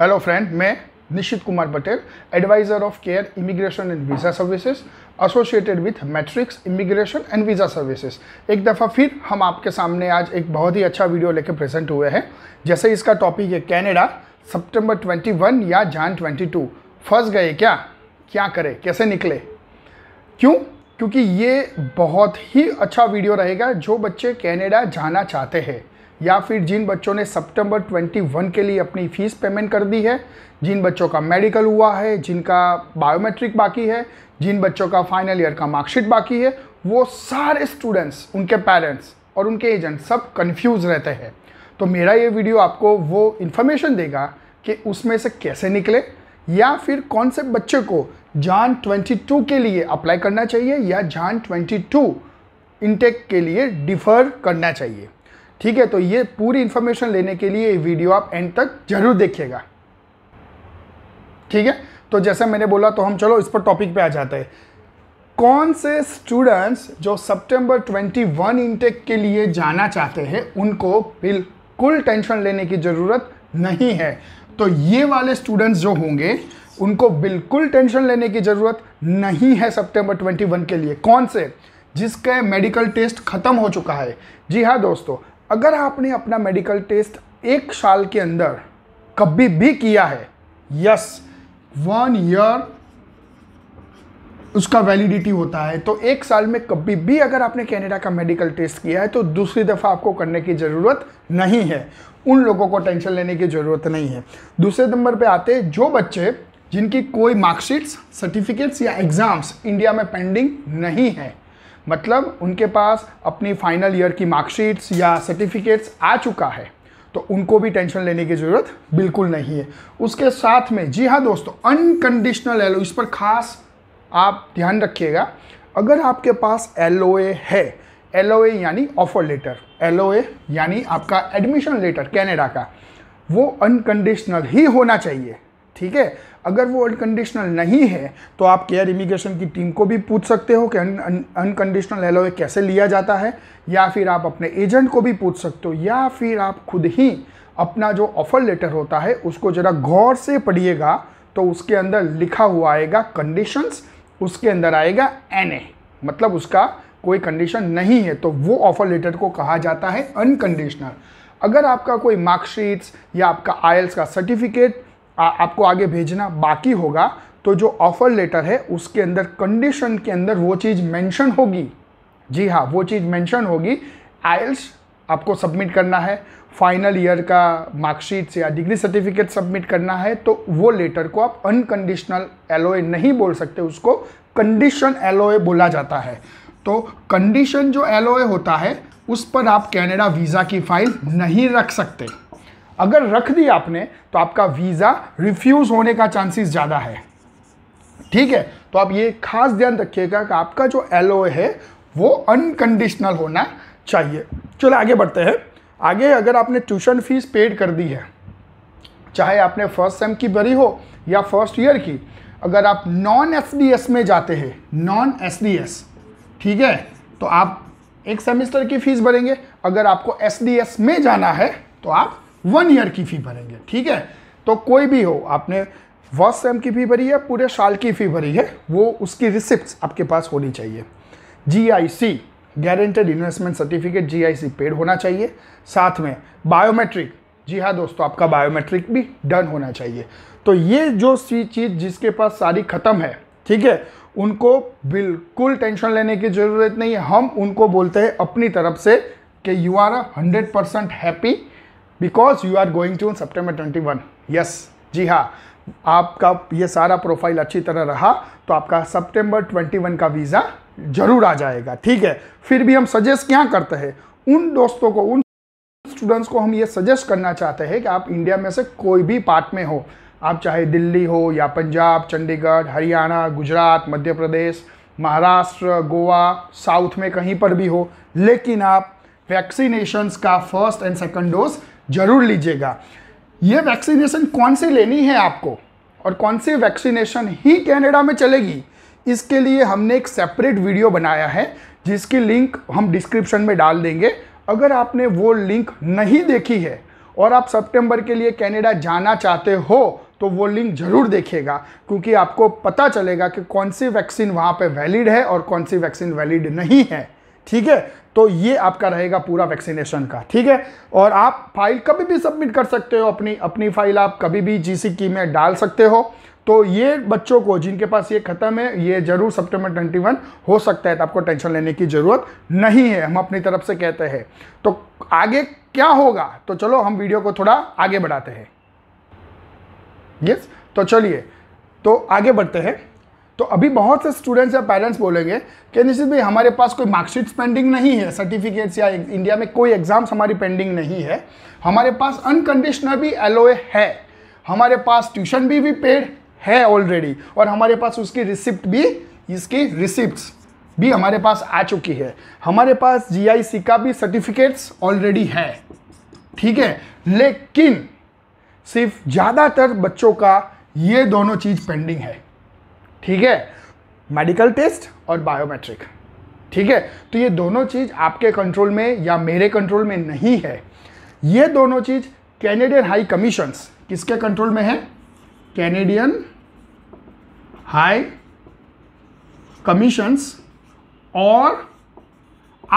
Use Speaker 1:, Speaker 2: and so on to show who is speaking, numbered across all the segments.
Speaker 1: hello friend मैं Nishit Kumar Patel adviser of care immigration and visa services associated with matrix immigration and visa services एक दफ़ा फिर हम आपके सामने आज एक बहुत ही अच्छा वीडियो लेके प्रेजेंट हुए हैं जैसे इसका टॉपिक है कैनेडा सितंबर 21 या जान 22 फंस गए क्या क्या करें कैसे निकले क्यों क्योंकि ये बहुत ही अच्छा वीडियो रहेगा जो बच्चे कैनेडा जाना चाहते हैं या फिर जिन बच्चों ने सितंबर 21 के लिए अपनी फ़ीस पेमेंट कर दी है जिन बच्चों का मेडिकल हुआ है जिनका बायोमेट्रिक बाकी है जिन बच्चों का फाइनल ईयर का मार्कशीट बाकी है वो सारे स्टूडेंट्स उनके पेरेंट्स और उनके एजेंट सब कन्फ्यूज़ रहते हैं तो मेरा ये वीडियो आपको वो इन्फॉर्मेशन देगा कि उसमें से कैसे निकले या फिर कौन से बच्चे को जान 22 के लिए अप्लाई करना चाहिए या जान 22 इनटेक के लिए डिफ़र करना चाहिए ठीक है तो ये पूरी इंफॉर्मेशन लेने के लिए वीडियो आप एंड तक जरूर देखिएगा ठीक है तो जैसे मैंने बोला तो हम चलो इस पर टॉपिक पे आ जाते हैं कौन से स्टूडेंट्स जो सितंबर 21 इंटेक के लिए जाना चाहते हैं उनको बिल्कुल टेंशन लेने की ज़रूरत नहीं है तो ये वाले स्टूडेंट्स जो होंगे उनको बिल्कुल टेंशन लेने की ज़रूरत नहीं है सितंबर 21 के लिए कौन से जिसका मेडिकल टेस्ट ख़त्म हो चुका है जी हाँ दोस्तों अगर आपने अपना मेडिकल टेस्ट एक साल के अंदर कभी भी किया है यस वन ईयर उसका वैलिडिटी होता है तो एक साल में कभी भी अगर आपने कैनेडा का मेडिकल टेस्ट किया है तो दूसरी दफ़ा आपको करने की ज़रूरत नहीं है उन लोगों को टेंशन लेने की ज़रूरत नहीं है दूसरे नंबर पे आते जो बच्चे जिनकी कोई मार्कशीट्स सर्टिफिकेट्स या एग्ज़ाम्स इंडिया में पेंडिंग नहीं है मतलब उनके पास अपनी फाइनल ईयर की मार्कशीट्स या सर्टिफिकेट्स आ चुका है तो उनको भी टेंशन लेने की ज़रूरत बिल्कुल नहीं है उसके साथ में जी हाँ दोस्तों अनकंडीशनल एल इस पर खास आप ध्यान रखिएगा अगर आपके पास एल है एल यानी ऑफर लेटर एल यानी आपका एडमिशन लेटर कैनेडा का वो अनकंडीशनल ही होना चाहिए ठीक है अगर वो अनकंडीशनल नहीं है तो आप केयर इमिग्रेशन की टीम को भी पूछ सकते हो कि अनकंडीशनल एलओए कैसे लिया जाता है या फिर आप अपने एजेंट को भी पूछ सकते हो या फिर आप खुद ही अपना जो ऑफ़र लेटर होता है उसको ज़रा गौर से पढ़िएगा तो उसके अंदर लिखा हुआ आएगा कंडीशंस उसके अंदर आएगा एन मतलब उसका कोई कंडीशन नहीं है तो वो ऑफ़र लेटर को कहा जाता है अनकंडीशनल अगर आपका कोई मार्कशीट्स या आपका आयल्स का सर्टिफिकेट आ, आपको आगे भेजना बाकी होगा तो जो ऑफ़र लेटर है उसके अंदर कंडीशन के अंदर वो चीज़ मेंशन होगी जी हाँ वो चीज़ मेंशन होगी आयल्स आपको सबमिट करना है फाइनल ईयर का मार्कशीट या डिग्री सर्टिफिकेट सबमिट करना है तो वो लेटर को आप अनकंडीशनल एलओए नहीं बोल सकते उसको कंडीशन एलओए बोला जाता है तो कंडीशन जो एलओए होता है उस पर आप कैनेडा वीज़ा की फाइल नहीं रख सकते अगर रख दिया आपने तो आपका वीज़ा रिफ्यूज़ होने का चांसेस ज़्यादा है ठीक है तो आप ये खास ध्यान रखिएगा कि आपका जो एल है वो अनकंडीशनल होना चाहिए चलो आगे बढ़ते हैं आगे अगर आपने ट्यूशन फीस पेड कर दी है चाहे आपने फर्स्ट सेम की भरी हो या फर्स्ट ईयर की अगर आप नॉन एस में जाते हैं नॉन एस ठीक है तो आप एक सेमेस्टर की फ़ीस भरेंगे अगर आपको एस में जाना है तो आप वन ईयर की फ़ी भरेंगे ठीक है तो कोई भी हो आपने फर्स्ट सेम की फ़ी भरी है पूरे साल की फ़ी भरी है वो उसकी रिसिप्ट आपके पास होनी चाहिए G I C guaranteed investment certificate G I C paid होना चाहिए साथ में बायोमेट्रिक जी हाँ दोस्तों आपका बायोमेट्रिक भी डन होना चाहिए तो ये जो सी चीज़ जिसके पास सारी ख़त्म है ठीक है उनको बिल्कुल टेंशन लेने की ज़रूरत नहीं है हम उनको बोलते हैं अपनी तरफ से कि you are a hundred percent happy because you are going to September twenty one yes जी हाँ आपका ये सारा प्रोफाइल अच्छी तरह रहा तो आपका ट्वेंटी वन का वीज़ा जरूर आ जाएगा ठीक है फिर भी हम सजेस्ट क्या करते हैं उन दोस्तों को उन स्टूडेंट्स को हम ये सजेस्ट करना चाहते हैं कि आप इंडिया में से कोई भी पार्ट में हो आप चाहे दिल्ली हो या पंजाब चंडीगढ़ हरियाणा गुजरात मध्य प्रदेश महाराष्ट्र गोवा साउथ में कहीं पर भी हो लेकिन आप वैक्सीनेशंस का फर्स्ट एंड सेकंड डोज जरूर लीजिएगा ये वैक्सीनेशन कौन सी लेनी है आपको और कौन सी वैक्सीनेशन ही कैनेडा में चलेगी इसके लिए हमने एक सेपरेट वीडियो बनाया है जिसकी लिंक हम डिस्क्रिप्शन में डाल देंगे अगर आपने वो लिंक नहीं देखी है और आप सितंबर के लिए कनाडा जाना चाहते हो तो वो लिंक ज़रूर देखिएगा क्योंकि आपको पता चलेगा कि कौन सी वैक्सीन वहाँ पे वैलिड है और कौन सी वैक्सीन वैलिड नहीं है ठीक है तो ये आपका रहेगा पूरा वैक्सीनेशन का ठीक है और आप फाइल कभी भी सबमिट कर सकते हो अपनी अपनी फाइल आप कभी भी जी की में डाल सकते हो तो ये बच्चों को जिनके पास ये खत्म है ये जरूर सितंबर 21 हो सकता है तो आपको टेंशन लेने की ज़रूरत नहीं है हम अपनी तरफ से कहते हैं तो आगे क्या होगा तो चलो हम वीडियो को थोड़ा आगे बढ़ाते हैं यस तो चलिए तो आगे बढ़ते हैं तो अभी बहुत से स्टूडेंट्स या पेरेंट्स बोलेंगे कि निश्चित भाई हमारे पास कोई मार्कशीट पेंडिंग नहीं है सर्टिफिकेट्स या इंडिया में कोई एग्ज़ाम्स हमारी पेंडिंग नहीं है हमारे पास अनकंडीशनल भी एल है हमारे पास ट्यूशन भी भी पेड है ऑलरेडी और हमारे पास उसकी रिसिप्ट भी इसकी रिसिप्ट भी हमारे पास आ चुकी है हमारे पास जी का भी सर्टिफिकेट्स ऑलरेडी है ठीक है लेकिन सिर्फ ज़्यादातर बच्चों का ये दोनों चीज़ पेंडिंग है ठीक है मेडिकल टेस्ट और बायोमेट्रिक ठीक है तो ये दोनों चीज़ आपके कंट्रोल में या मेरे कंट्रोल में नहीं है ये दोनों चीज़ कैनेडियन हाई कमीशंस किसके कंट्रोल में है कैनेडियन हाई कमीशंस और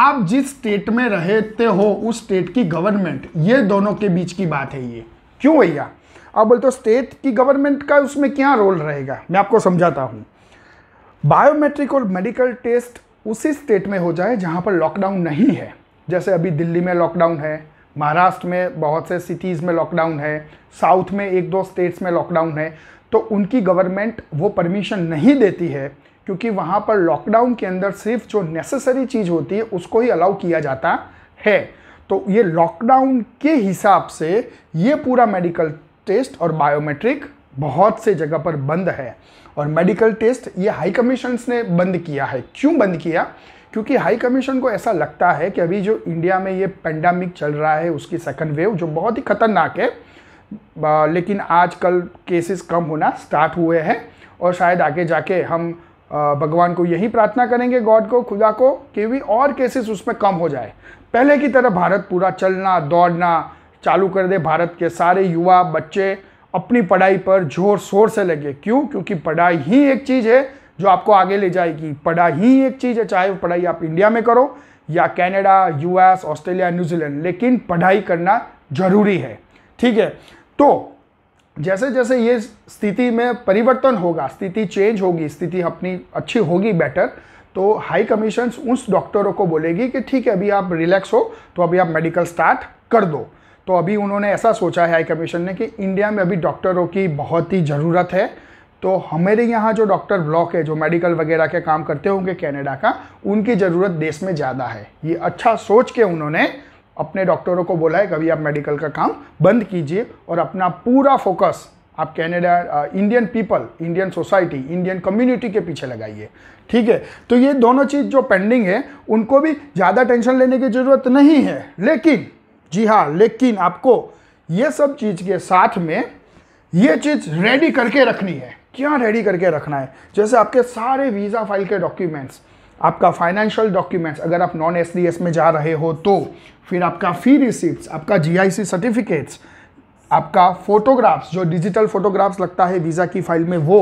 Speaker 1: आप जिस स्टेट में रहते हो उस स्टेट की गवर्नमेंट ये दोनों के बीच की बात है ये क्यों भैया आप बोलते हो स्टेट की गवर्नमेंट का उसमें क्या रोल रहेगा मैं आपको समझाता हूँ बायोमेट्रिक और मेडिकल टेस्ट उसी स्टेट में हो जाए जहाँ पर लॉकडाउन नहीं है जैसे अभी दिल्ली में लॉकडाउन है महाराष्ट्र में बहुत से सिटीज़ में लॉकडाउन है साउथ में एक दो स्टेट्स में लॉकडाउन है तो उनकी गवर्नमेंट वो परमिशन नहीं देती है क्योंकि वहाँ पर लॉकडाउन के अंदर सिर्फ जो नेसेसरी चीज़ होती है उसको ही अलाउ किया जाता है तो ये लॉकडाउन के हिसाब से ये पूरा मेडिकल टेस्ट और बायोमेट्रिक बहुत से जगह पर बंद है और मेडिकल टेस्ट ये हाई कमीशन ने बंद किया है क्यों बंद किया क्योंकि हाई कमीशन को ऐसा लगता है कि अभी जो इंडिया में ये पेंडामिक चल रहा है उसकी सेकंड वेव जो बहुत ही खतरनाक है लेकिन आजकल केसेस कम होना स्टार्ट हुए हैं और शायद आगे जाके हम भगवान को यही प्रार्थना करेंगे गॉड को खुदा को कि भी और केसेस उसमें कम हो जाए पहले की तरह भारत पूरा चलना दौड़ना चालू कर दे भारत के सारे युवा बच्चे अपनी पढ़ाई पर जोर शोर से लगे क्यों क्योंकि पढ़ाई ही एक चीज़ है जो आपको आगे ले जाएगी पढ़ाई ही एक चीज़ है चाहे वो पढ़ाई आप इंडिया में करो या कैनेडा यूएस ऑस्ट्रेलिया न्यूजीलैंड लेकिन पढ़ाई करना जरूरी है ठीक है तो जैसे जैसे ये स्थिति में परिवर्तन होगा स्थिति चेंज होगी स्थिति अपनी अच्छी होगी बेटर तो हाई कमीशन उस डॉक्टरों को बोलेगी कि ठीक है अभी आप रिलैक्स हो तो अभी आप मेडिकल स्टार्ट कर दो तो अभी उन्होंने ऐसा सोचा है हाई कमीशन ने कि इंडिया में अभी डॉक्टरों की बहुत ही ज़रूरत है तो हमारे यहाँ जो डॉक्टर ब्लॉक है जो मेडिकल वगैरह के काम करते होंगे कैनेडा का उनकी ज़रूरत देश में ज़्यादा है ये अच्छा सोच के उन्होंने अपने डॉक्टरों को बोला है कभी आप मेडिकल का काम बंद कीजिए और अपना पूरा फोकस आप Canada Indian people Indian society Indian community के पीछे लगाइए ठीक है तो ये दोनों चीज़ जो पेंडिंग है उनको भी ज़्यादा टेंशन लेने की ज़रूरत नहीं है लेकिन जी हाँ लेकिन आपको ये सब चीज़ के साथ में ये चीज़ रेडी करके रखनी है क्या रेडी करके रखना है जैसे आपके सारे वीज़ा फाइल के डॉक्यूमेंट्स आपका फाइनेंशियल डॉक्यूमेंट्स अगर आप नॉन एस में जा रहे हो तो फिर आपका फ़ी रिसिप्ट आपका जी सर्टिफिकेट्स आपका फोटोग्राफ्स जो डिजिटल फोटोग्राफ्स लगता है वीज़ा की फाइल में वो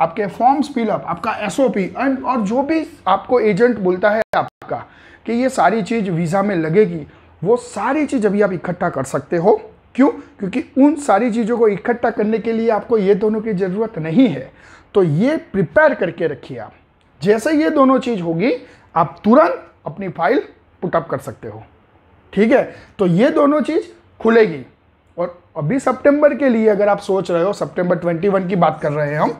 Speaker 1: आपके फॉर्म्स फिलअप आपका एसओपी एंड और जो भी आपको एजेंट बोलता है आपका कि ये सारी चीज़ वीज़ा में लगेगी वो सारी चीज़ अभी आप इकट्ठा कर सकते हो क्यों क्योंकि उन सारी चीज़ों को इकट्ठा करने के लिए आपको ये दोनों की ज़रूरत नहीं है तो ये प्रिपेयर करके रखिए आप जैसे ये दोनों चीज़ होगी आप तुरंत अपनी फाइल पुटअप कर सकते हो ठीक है तो ये दोनों चीज़ खुलेगी और अभी सितंबर के लिए अगर आप सोच रहे हो सितंबर 21 की बात कर रहे हैं हम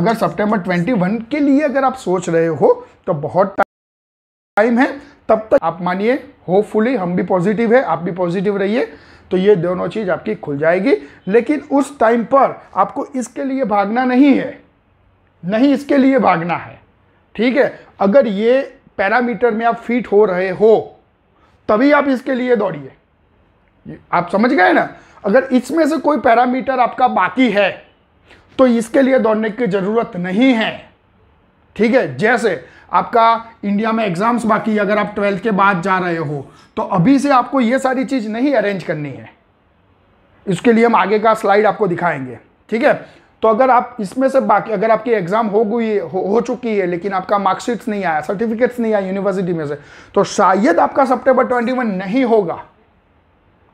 Speaker 1: अगर सितंबर 21 के लिए अगर आप सोच रहे हो तो बहुत टाइम है तब तक आप मानिए होपफुली हम भी पॉजिटिव है आप भी पॉजिटिव रहिए तो ये दोनों चीज़ आपकी खुल जाएगी लेकिन उस टाइम पर आपको इसके लिए भागना नहीं है नहीं इसके लिए भागना है ठीक है अगर ये पैरामीटर में आप फिट हो रहे हो तभी आप इसके लिए दौड़िए आप समझ गए ना अगर इसमें से कोई पैरामीटर आपका बाकी है तो इसके लिए दौड़ने की ज़रूरत नहीं है ठीक है जैसे आपका इंडिया में एग्ज़ाम्स बाकी है अगर आप ट्वेल्थ के बाद जा रहे हो तो अभी से आपको ये सारी चीज़ नहीं अरेंज करनी है इसके लिए हम आगे का स्लाइड आपको दिखाएंगे ठीक है तो अगर आप इसमें से बाकी अगर आपकी एग्ज़ाम हो गई हो, हो चुकी है लेकिन आपका मार्कशीट्स नहीं आया सर्टिफिकेट्स नहीं आया यूनिवर्सिटी में से तो शायद आपका सेप्टेम्बर ट्वेंटी नहीं होगा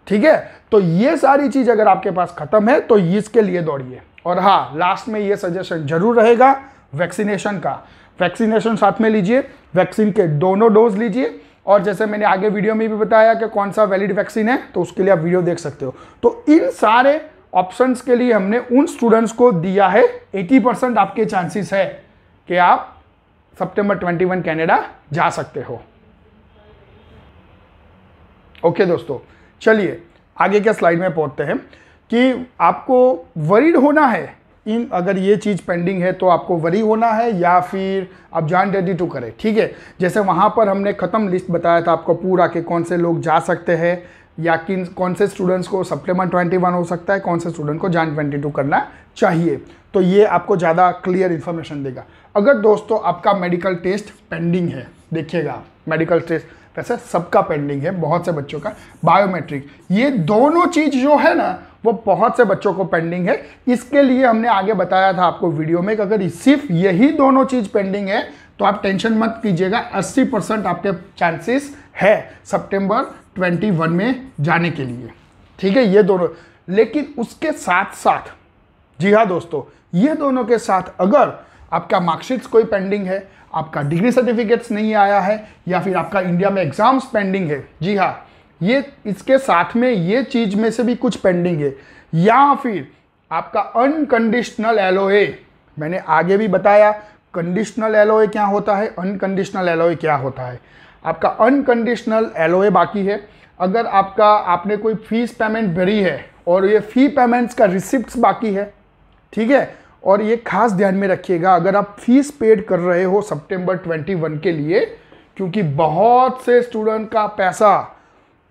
Speaker 1: ठीक है तो ये सारी चीज़ अगर आपके पास ख़त्म है तो इसके लिए दौड़िए और हाँ लास्ट में ये सजेशन जरूर रहेगा वैक्सीनेशन का वैक्सीनेशन साथ में लीजिए वैक्सीन के दोनों डोज लीजिए और जैसे मैंने आगे वीडियो में भी बताया कि कौन सा वैलिड वैक्सीन है तो उसके लिए आप वीडियो देख सकते हो तो इन सारे ऑप्शंस के लिए हमने उन स्टूडेंट्स को दिया है 80 परसेंट आपके चांसेस है कि आप सितंबर 21 कैनेडा जा सकते हो ओके दोस्तों चलिए आगे के स्लाइड में पहुंचते हैं कि आपको वरीड होना है इन अगर ये चीज़ पेंडिंग है तो आपको वरी होना है या फिर आप जॉइन रेडी टू करें ठीक है जैसे वहाँ पर हमने ख़त्म लिस्ट बताया था आपको पूरा कि कौन से लोग जा सकते हैं या किन कौन से स्टूडेंट्स को सप्लीमेंट वन हो सकता है कौन से स्टूडेंट को जॉइन टू करना चाहिए तो ये आपको ज़्यादा क्लियर इन्फॉर्मेशन देगा अगर दोस्तों आपका मेडिकल टेस्ट पेंडिंग है देखिएगा मेडिकल टेस्ट वैसे सबका पेंडिंग है बहुत से बच्चों का बायोमेट्रिक ये दोनों चीज़ जो है ना वो बहुत से बच्चों को पेंडिंग है इसके लिए हमने आगे बताया था आपको वीडियो में कि अगर सिर्फ यही दोनों चीज़ पेंडिंग है तो आप टेंशन मत कीजिएगा 80 परसेंट आपके चांसेस है सितंबर 21 में जाने के लिए ठीक है ये दोनों लेकिन उसके साथ साथ जी हाँ दोस्तों ये दोनों के साथ अगर आपका मार्कशीट्स कोई पेंडिंग है आपका डिग्री सर्टिफिकेट्स नहीं आया है या फिर आपका इंडिया में एग्जाम्स पेंडिंग है जी हाँ ये इसके साथ में ये चीज में से भी कुछ पेंडिंग है या फिर आपका अनकंडीशनल एलओए मैंने आगे भी बताया कंडीशनल एलओए क्या होता है अनकंडीशनल एलओए क्या होता है आपका अनकंडीशनल एलओए बाकी है अगर आपका आपने कोई फीस पेमेंट भरी है और ये फ़ी पेमेंट्स का रिसिप्ट बाकी है ठीक है और ये खास ध्यान में रखिएगा अगर आप फीस पेड कर रहे हो सितंबर 21 के लिए क्योंकि बहुत से स्टूडेंट का पैसा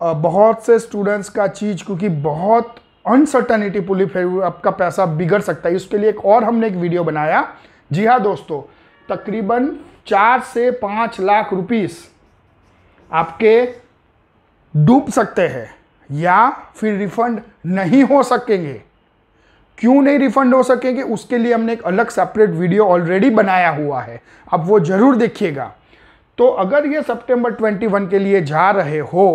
Speaker 1: बहुत से स्टूडेंट्स का चीज़ क्योंकि बहुत अनसर्टनिटी पुलिस है आपका पैसा बिगड़ सकता है उसके लिए एक और हमने एक वीडियो बनाया जी हाँ दोस्तों तकरीबन चार से पाँच लाख रुपीस आपके डूब सकते हैं या फिर रिफंड नहीं हो सकेंगे क्यों नहीं रिफंड हो सकेंगे उसके लिए हमने एक अलग सेपरेट वीडियो ऑलरेडी बनाया हुआ है आप वो ज़रूर देखिएगा तो अगर ये सितंबर 21 के लिए जा रहे हो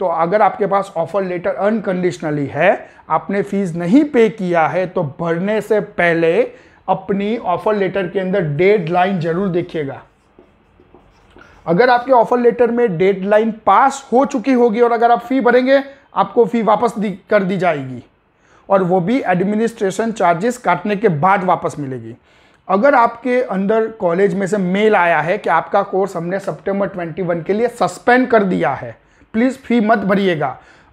Speaker 1: तो अगर आपके पास ऑफर लेटर अनकंडीशनली है आपने फीस नहीं पे किया है तो भरने से पहले अपनी ऑफर लेटर के अंदर डेड लाइन जरूर देखिएगा अगर आपके ऑफर लेटर में डेड लाइन पास हो चुकी होगी और अगर आप फी भरेंगे आपको फी वापस दी, कर दी जाएगी और वो भी एडमिनिस्ट्रेशन चार्जेस काटने के बाद वापस मिलेगी अगर आपके अंदर कॉलेज में से मेल आया है कि आपका कोर्स हमने सितंबर 21 के लिए सस्पेंड कर दिया है प्लीज़ फ़ी मत भरिएगा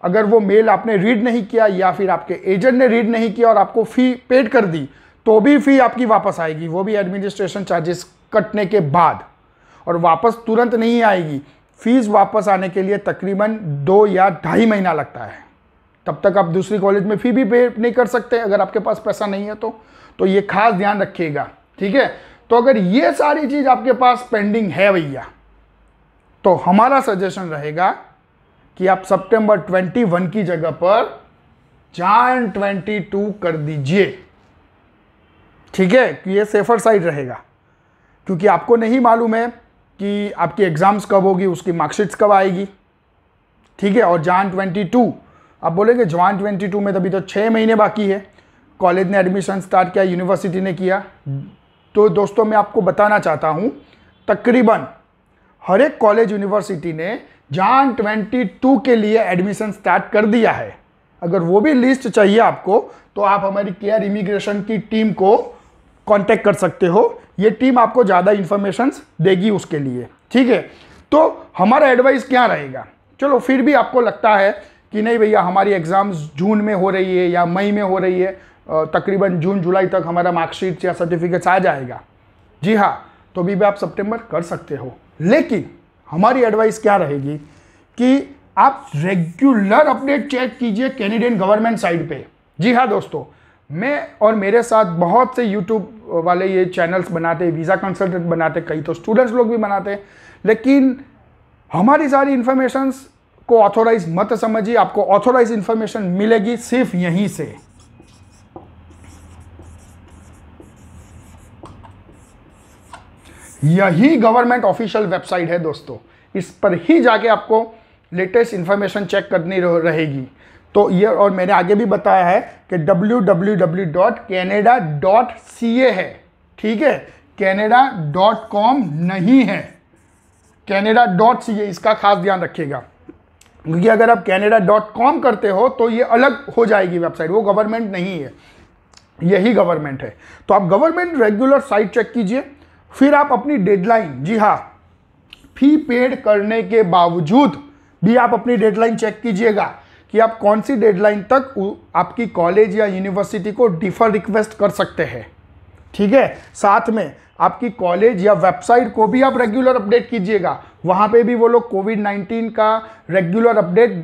Speaker 1: अगर वो मेल आपने रीड नहीं किया या फिर आपके एजेंट ने रीड नहीं किया और आपको फ़ी पेड कर दी तो भी फ़ी आपकी वापस आएगी वो भी एडमिनिस्ट्रेशन चार्जेस कटने के बाद और वापस तुरंत नहीं आएगी फीस वापस आने के लिए तकरीबन दो या ढाई महीना लगता है तब तक आप दूसरी कॉलेज में फ़ी भी पे नहीं कर सकते अगर आपके पास पैसा नहीं है तो तो ये खास ध्यान रखिएगा ठीक है तो अगर ये सारी चीज़ आपके पास पेंडिंग है भैया तो हमारा सजेशन रहेगा कि आप सितंबर 21 की जगह पर जान 22 कर दीजिए ठीक है कि ये सेफर साइड रहेगा क्योंकि आपको नहीं मालूम है कि आपकी एग्ज़ाम्स कब होगी उसकी मार्कशीट्स कब आएगी ठीक है और जान 22 आप बोलेंगे जवान 22 में तभी तो छः महीने बाकी है कॉलेज ने एडमिशन स्टार्ट किया यूनिवर्सिटी ने किया तो दोस्तों मैं आपको बताना चाहता हूँ तकरीबन हर एक कॉलेज यूनिवर्सिटी ने जान 22 के लिए एडमिशन स्टार्ट कर दिया है अगर वो भी लिस्ट चाहिए आपको तो आप हमारी केयर इमिग्रेशन की टीम को कांटेक्ट कर सकते हो ये टीम आपको ज़्यादा इन्फॉर्मेशन देगी उसके लिए ठीक है तो हमारा एडवाइस क्या रहेगा चलो फिर भी आपको लगता है कि नहीं भैया हमारी एग्ज़ाम्स जून में हो रही है या मई में हो रही है तकरीबन जून जुलाई तक हमारा मार्कशीट या सर्टिफिकेट्स आ जाएगा जी हाँ तो भी, भी आप सितंबर कर सकते हो लेकिन हमारी एडवाइस क्या रहेगी कि आप रेगुलर अपडेट चेक कीजिए कैनेडियन गवर्नमेंट साइड पे जी हाँ दोस्तों मैं और मेरे साथ बहुत से यूट्यूब वाले ये चैनल्स बनाते वीज़ा कंसल्टेंट बनाते कई तो स्टूडेंट्स लोग भी बनाते लेकिन हमारी सारी इन्फॉर्मेशंस को ऑथोराइज मत समझिए आपको ऑथोराइज इन्फॉर्मेशन मिलेगी सिर्फ यहीं से यही गवर्नमेंट ऑफिशियल वेबसाइट है दोस्तों इस पर ही जाके आपको लेटेस्ट इन्फॉर्मेशन चेक करनी रहेगी तो ये और मैंने आगे भी बताया है कि डब्ल्यू है ठीक है कैनेडा नहीं है कैनेडा इसका खास ध्यान रखिएगा क्योंकि अगर आप कैनेडा करते हो तो ये अलग हो जाएगी वेबसाइट वो गवर्नमेंट नहीं है यही गवर्नमेंट है तो आप गवर्नमेंट रेगुलर साइट चेक कीजिए फिर आप अपनी डेडलाइन जी हाँ फी पेड करने के बावजूद भी आप अपनी डेडलाइन चेक कीजिएगा कि आप कौन सी डेडलाइन तक आपकी कॉलेज या यूनिवर्सिटी को डिफर रिक्वेस्ट कर सकते हैं ठीक है साथ में आपकी कॉलेज या वेबसाइट को भी आप रेगुलर अपडेट कीजिएगा वहाँ पे भी वो लोग कोविड नाइन्टीन का रेगुलर अपडेट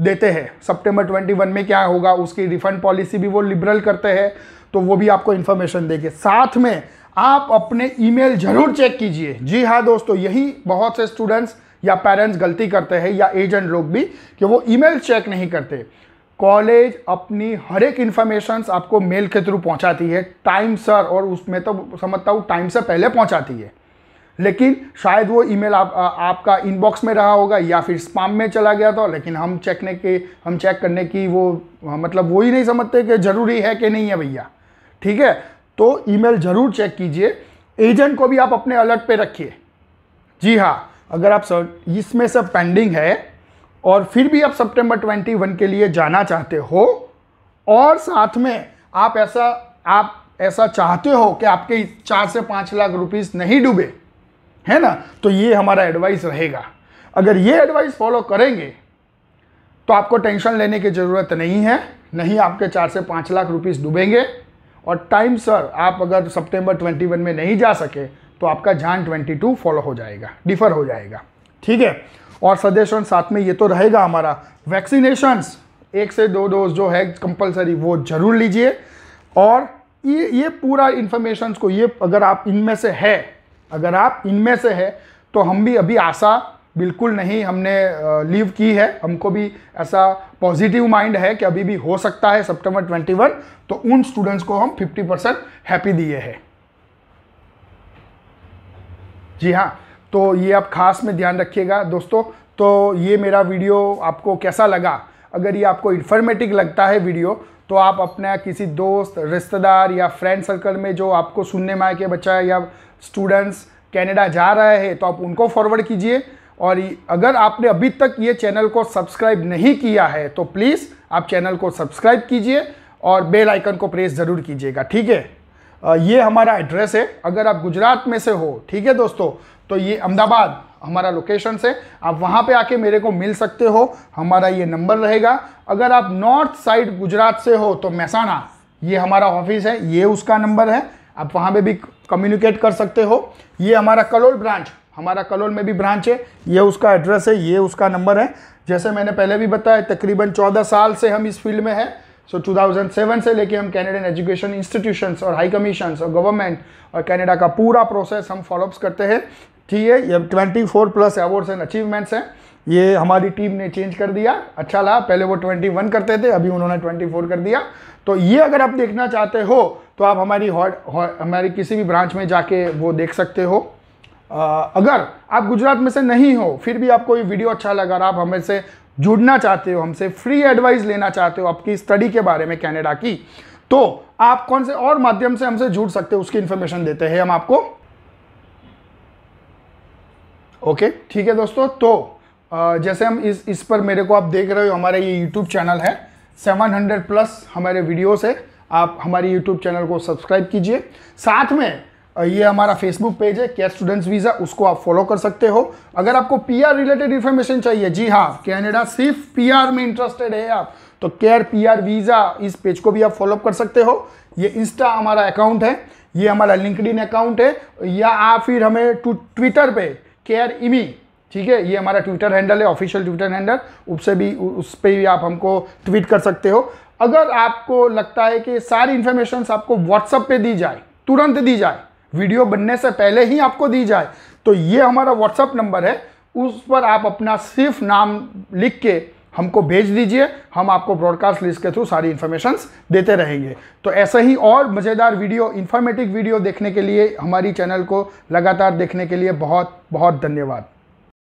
Speaker 1: देते हैं सितंबर 21 में क्या होगा उसकी रिफंड पॉलिसी भी वो लिबरल करते हैं तो वो भी आपको इन्फॉर्मेशन देंगे साथ में आप अपने ईमेल जरूर चेक कीजिए जी हाँ दोस्तों यही बहुत से स्टूडेंट्स या पेरेंट्स गलती करते हैं या एजेंट लोग भी कि वो ईमेल चेक नहीं करते कॉलेज अपनी हर एक इन्फॉर्मेशन आपको मेल के थ्रू पहुंचाती है टाइम सर और उसमें तो समझता हूँ टाइम से पहले पहुंचाती है लेकिन शायद वो ईमेल आप आ, आपका इनबॉक्स में रहा होगा या फिर स्पाम में चला गया था लेकिन हम चेकने के हम चेक करने की वो मतलब वो ही नहीं समझते कि ज़रूरी है कि नहीं है भैया ठीक है तो ईमेल ज़रूर चेक कीजिए एजेंट को भी आप अपने अलर्ट पे रखिए जी हाँ अगर आप सर इसमें सब पेंडिंग है और फिर भी आप सितंबर 21 के लिए जाना चाहते हो और साथ में आप ऐसा आप ऐसा चाहते हो कि आपके चार से पाँच लाख रुपीस नहीं डूबे है ना तो ये हमारा एडवाइस रहेगा अगर ये एडवाइस फॉलो करेंगे तो आपको टेंशन लेने की ज़रूरत नहीं है नहीं आपके चार से पाँच लाख रुपीस डूबेंगे और टाइम सर आप अगर सितंबर 21 में नहीं जा सके तो आपका जान 22 फॉलो हो जाएगा डिफर हो जाएगा ठीक है और सजेशन साथ में ये तो रहेगा हमारा वैक्सीनेशंस एक से दो डोज जो है कंपलसरी वो जरूर लीजिए और ये ये पूरा इन्फॉर्मेशन को ये अगर आप इनमें से है अगर आप इनमें से है तो हम भी अभी आशा बिल्कुल नहीं हमने लीव की है हमको भी ऐसा पॉजिटिव माइंड है कि अभी भी हो सकता है सितंबर 21 तो उन स्टूडेंट्स को हम 50 परसेंट हैप्पी दिए हैं जी हाँ तो ये आप खास में ध्यान रखिएगा दोस्तों तो ये मेरा वीडियो आपको कैसा लगा अगर ये आपको इन्फॉर्मेटिव लगता है वीडियो तो आप अपना किसी दोस्त रिश्तेदार या फ्रेंड सर्कल में जो आपको सुनने में आए के बच्चा या स्टूडेंट्स कैनेडा जा रहे हैं तो आप उनको फॉरवर्ड कीजिए और अगर आपने अभी तक ये चैनल को सब्सक्राइब नहीं किया है तो प्लीज़ आप चैनल को सब्सक्राइब कीजिए और बेल आइकन को प्रेस ज़रूर कीजिएगा ठीक है ये हमारा एड्रेस है अगर आप गुजरात में से हो ठीक है दोस्तों तो ये अहमदाबाद हमारा लोकेशन से आप वहाँ पे आके मेरे को मिल सकते हो हमारा ये नंबर रहेगा अगर आप नॉर्थ साइड गुजरात से हो तो महसाना ये हमारा ऑफिस है ये उसका नंबर है आप वहाँ पे भी कम्युनिकेट कर सकते हो ये हमारा कलोल ब्रांच हमारा कलोल में भी ब्रांच है ये उसका एड्रेस है ये उसका नंबर है जैसे मैंने पहले भी बताया तकरीबन चौदह साल से हम इस फील्ड में हैं सो so, 2007 से लेके हम कैनेडियन एजुकेशन इंस्टीट्यूशंस और हाई कमीशंस और गवर्नमेंट और कैनेडा का पूरा प्रोसेस हम फॉलोअप्स करते हैं ठीक है ये four plus awards and achievements हैं ये हमारी टीम ने चेंज कर दिया अच्छा लगा पहले वो 21 करते थे अभी उन्होंने 24 कर दिया तो ये अगर आप देखना चाहते हो तो आप हमारी हॉट हमारी किसी भी ब्रांच में जाके वो देख सकते हो अगर आप गुजरात में से नहीं हो फिर भी आपको ये वीडियो अच्छा लगा आप हमें से जुड़ना चाहते हो हमसे फ्री एडवाइस लेना चाहते हो आपकी स्टडी के बारे में कैनेडा की तो आप कौन से और माध्यम से हमसे जुड़ सकते हो उसकी इन्फॉर्मेशन देते हैं हम आपको ओके ठीक है दोस्तों तो जैसे हम इस इस पर मेरे को आप देख रहे हो हमारे ये यूट्यूब चैनल है 700 प्लस हमारे वीडियोस है आप हमारे यूट्यूब चैनल को सब्सक्राइब कीजिए साथ में ये हमारा फेसबुक पेज है कैट स्टूडेंट्स वीज़ा उसको आप फॉलो कर सकते हो अगर आपको पीआर रिलेटेड इन्फॉर्मेशन चाहिए जी हाँ कैनेडा सिर्फ पीआर में इंटरेस्टेड है आप तो केयर पीआर वीज़ा इस पेज को भी आप फॉलोअप कर सकते हो ये इंस्टा हमारा अकाउंट है ये हमारा लिंकड अकाउंट है या आप फिर हमें ट्विटर पे केयर इमी ठीक है ये हमारा ट्विटर हैंडल है ऑफिशियल ट्विटर हैंडल उससे भी उस पर भी आप हमको ट्वीट कर सकते हो अगर आपको लगता है कि सारी इन्फॉर्मेशन आपको व्हाट्सअप पे दी जाए तुरंत दी जाए वीडियो बनने से पहले ही आपको दी जाए तो ये हमारा व्हाट्सअप नंबर है उस पर आप अपना सिर्फ नाम लिख के हमको भेज दीजिए हम आपको ब्रॉडकास्ट लिस्ट के थ्रू सारी इन्फॉर्मेशन देते रहेंगे तो ऐसे ही और मज़ेदार वीडियो इन्फॉर्मेटिव वीडियो देखने के लिए हमारी चैनल को लगातार देखने के लिए बहुत बहुत धन्यवाद